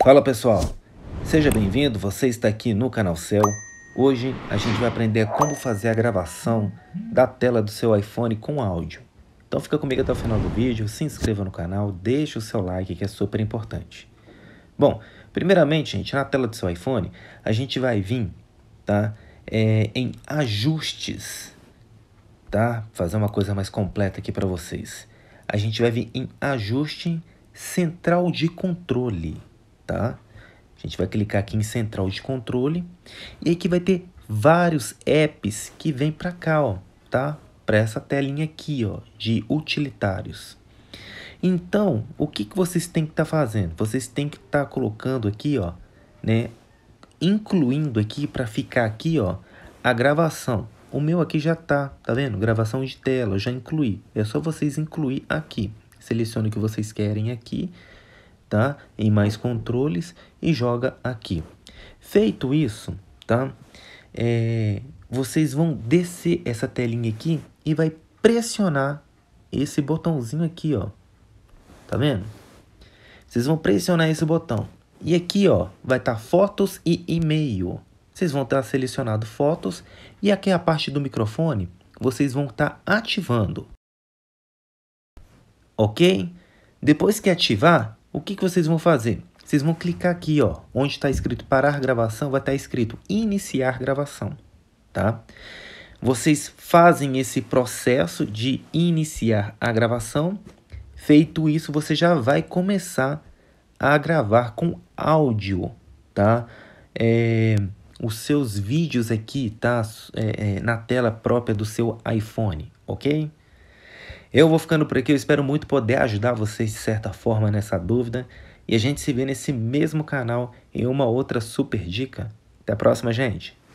Fala pessoal, seja bem-vindo, você está aqui no canal Céu. Hoje a gente vai aprender como fazer a gravação da tela do seu iPhone com áudio. Então fica comigo até o final do vídeo, se inscreva no canal, deixe o seu like que é super importante. Bom, primeiramente, gente, na tela do seu iPhone, a gente vai vir, tá, é, em ajustes, tá, fazer uma coisa mais completa aqui para vocês. A gente vai vir em ajuste central de controle tá? A gente vai clicar aqui em central de controle e aqui vai ter vários apps que vem para cá, ó, tá? Para essa telinha aqui, ó, de utilitários. Então, o que, que vocês têm que estar tá fazendo? Vocês têm que estar tá colocando aqui, ó, né? Incluindo aqui para ficar aqui, ó, a gravação. O meu aqui já tá, tá vendo? Gravação de tela, já incluí. É só vocês incluir aqui. Selecione o que vocês querem aqui tá? Em mais controles e joga aqui. Feito isso, tá? É, vocês vão descer essa telinha aqui e vai pressionar esse botãozinho aqui, ó. Tá vendo? Vocês vão pressionar esse botão. E aqui, ó, vai estar tá fotos e e-mail. Vocês vão estar tá selecionado fotos e aqui é a parte do microfone, vocês vão estar tá ativando. OK? Depois que ativar, o que, que vocês vão fazer? Vocês vão clicar aqui, ó, onde está escrito parar gravação, vai estar tá escrito iniciar gravação, tá? Vocês fazem esse processo de iniciar a gravação. Feito isso, você já vai começar a gravar com áudio, tá? É, os seus vídeos aqui, tá? É, é na tela própria do seu iPhone, ok? Eu vou ficando por aqui, eu espero muito poder ajudar vocês de certa forma nessa dúvida. E a gente se vê nesse mesmo canal em uma outra super dica. Até a próxima, gente!